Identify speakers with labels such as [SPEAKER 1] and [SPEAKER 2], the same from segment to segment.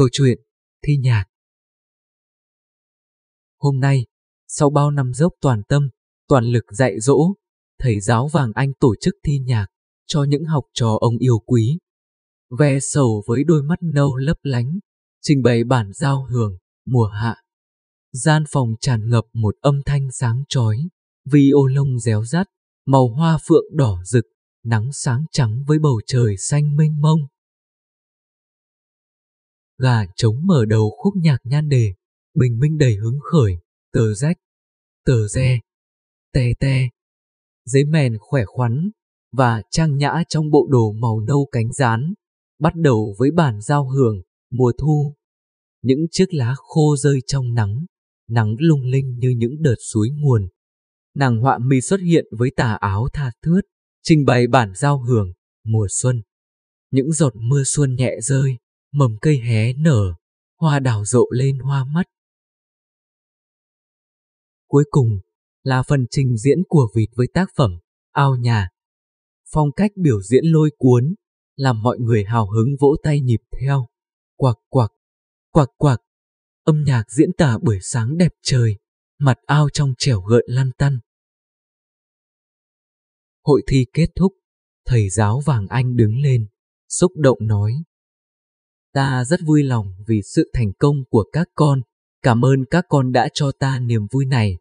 [SPEAKER 1] câu chuyện, thi nhạc. Hôm nay, sau bao năm dốc toàn tâm, toàn lực dạy dỗ,
[SPEAKER 2] thầy giáo Vàng Anh tổ chức thi nhạc cho những học trò ông yêu quý. Ve sầu với đôi mắt nâu lấp lánh, trình bày bản giao hưởng, mùa hạ. Gian phòng tràn ngập một âm thanh sáng chói, vì ô lông réo rắt, màu hoa phượng đỏ rực, nắng sáng trắng với bầu trời xanh mênh mông
[SPEAKER 1] gà trống mở đầu khúc nhạc nhan đề, bình minh đầy hứng khởi, tờ rách, tờ re, te te.
[SPEAKER 2] giấy mèn khỏe khoắn và trang nhã trong bộ đồ màu nâu cánh rán, bắt đầu với bản giao hưởng, mùa thu. Những chiếc lá khô rơi trong nắng, nắng lung linh như những đợt suối nguồn. Nàng họa mi xuất hiện với tà áo tha thướt, trình bày bản giao hưởng, mùa xuân. Những giọt mưa xuân nhẹ rơi, mầm cây hé nở, hoa đào rộ lên hoa mắt. Cuối cùng là phần trình diễn của vịt với tác phẩm Ao Nhà. Phong cách biểu diễn lôi cuốn, làm mọi người hào hứng vỗ tay nhịp theo. Quạc quạc, quạc quạc. Âm nhạc diễn tả buổi sáng đẹp trời, mặt ao trong trẻo gợn lan tăn. Hội thi kết thúc, thầy giáo Vàng Anh đứng lên, xúc động nói. Ta rất vui lòng vì sự thành công của các con. Cảm ơn các con đã cho ta niềm vui này.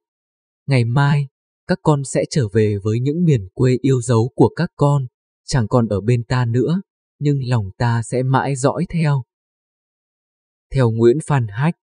[SPEAKER 2] Ngày mai, các con sẽ trở về với những miền quê yêu dấu của các con. Chẳng còn ở bên ta nữa, nhưng lòng
[SPEAKER 1] ta sẽ mãi dõi theo. Theo Nguyễn Phan Hách,